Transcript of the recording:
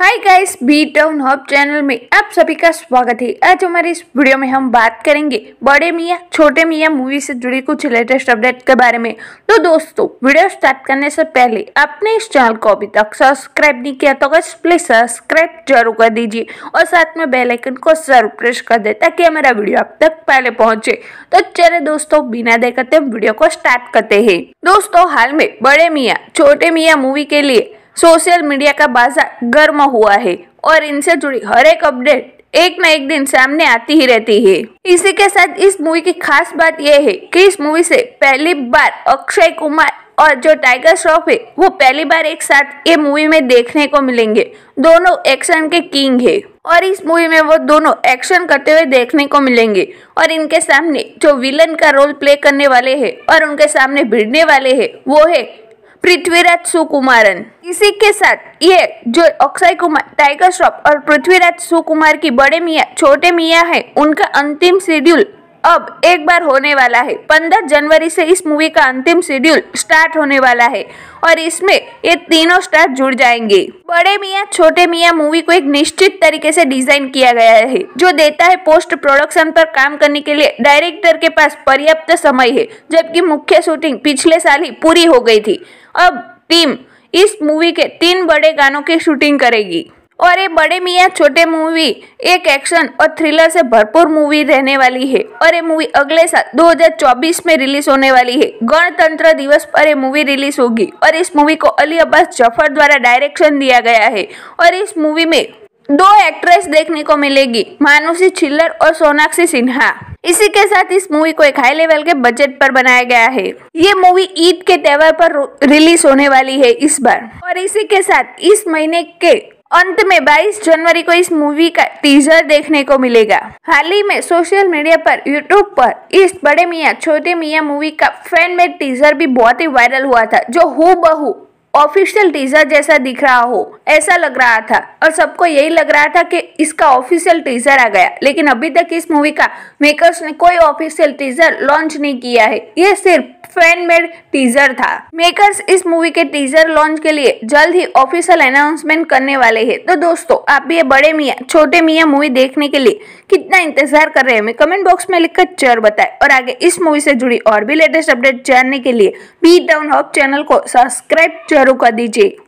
हाय guys B town hub channel में आप सभी का स्वागत है आज हमारे इस वीडियो में हम बात करेंगे बड़े मियाँ छोटे मियाँ मूवी से जुड़ी कुछ लेटेस्ट अपडेट के बारे में तो दोस्तों वीडियो स्टार्ट करने से पहले आपने इस चैनल को अभी तक सब्सक्राइब नहीं किया तो अगर प्लीज सब्सक्राइब जरूर कर दीजिए और साथ में बेलाइकन को जरूर प्रेस कर दे ताकि हमारा वीडियो आप तक पहले पहुँचे तो चले दोस्तों बिना देखते वीडियो को स्टार्ट करते है दोस्तों हाल में बड़े मियाँ छोटे मियाँ मूवी के लिए सोशल मीडिया का बाजार गर्म हुआ है और इनसे जुड़ी हर एक अपडेट एक न एक दिन सामने आती ही रहती है इसी के साथ इस मूवी की खास बात यह है कि इस मूवी से पहली बार अक्षय कुमार और जो टाइगर श्रॉफ है वो पहली बार एक साथ ये मूवी में देखने को मिलेंगे दोनों एक्शन के किंग है और इस मूवी में वो दोनों एक्शन करते हुए देखने को मिलेंगे और इनके सामने जो विलन का रोल प्ले करने वाले हैं और उनके सामने भिड़ने वाले हैं वो है पृथ्वीराज सुकुमारन इसी के साथ ये जो अक्षय कुमार टाइगर श्रॉफ और पृथ्वीराज सुकुमार की बड़े मियाँ छोटे मियाँ है उनका अंतिम शेड्यूल अब एक बार होने वाला है 15 जनवरी से इस मूवी का अंतिम शेड्यूल स्टार्ट होने वाला है और इसमें ये तीनों स्टार जुड़ जाएंगे बड़े मियाँ छोटे मियाँ मूवी को एक निश्चित तरीके से डिजाइन किया गया है जो देता है पोस्ट प्रोडक्शन पर काम करने के लिए डायरेक्टर के पास पर्याप्त समय है जबकि मुख्य शूटिंग पिछले साल ही पूरी हो गई थी अब टीम इस मूवी के तीन बड़े गानों की शूटिंग करेगी और ये बड़े मियाँ छोटे मूवी एक एक्शन और थ्रिलर से भरपूर मूवी रहने वाली है और ये मूवी अगले साल 2024 में रिलीज होने वाली है गणतंत्र दिवस पर ये मूवी रिलीज होगी और इस मूवी को अली अब्बास जफर द्वारा डायरेक्शन दिया गया है और इस मूवी में दो एक्ट्रेस देखने को मिलेगी मानुषी छिल्लर और सोनाक्षी सिन्हा इसी के साथ इस मूवी को एक हाई लेवल के बजट पर बनाया गया है ये मूवी ईद के त्यौहार पर रिलीज होने वाली है इस बार और इसी के साथ इस महीने के अंत में 22 जनवरी को इस मूवी का टीजर देखने को मिलेगा हाल ही में सोशल मीडिया पर यूट्यूब पर इस बड़े मियाँ छोटे मियाँ मूवी का फैन मेड टीजर भी बहुत ही वायरल हुआ था जो हु बहू ऑफिशियल टीजर जैसा दिख रहा हो ऐसा लग रहा था और सबको यही लग रहा था कि इसका ऑफिशियल टीजर आ गया लेकिन अभी तक इस मूवी का मेकर्स ने कोई ऑफिशियल टीजर लॉन्च नहीं किया है ये सिर्फ फैन मेड टीजर था मेकर्स इस मूवी के टीजर लॉन्च के लिए जल्द ही ऑफिशियल अनाउंसमेंट करने वाले हैं तो दोस्तों आप भी ये बड़े मियाँ छोटे मियाँ मूवी देखने के लिए कितना इंतजार कर रहे हैं हमें कमेंट बॉक्स में लिखकर जरूर बताएं और आगे इस मूवी से जुड़ी और भी लेटेस्ट अपडेट जानने के लिए बी डाउन हॉप चैनल को सब्सक्राइब शुरू कर दीजिए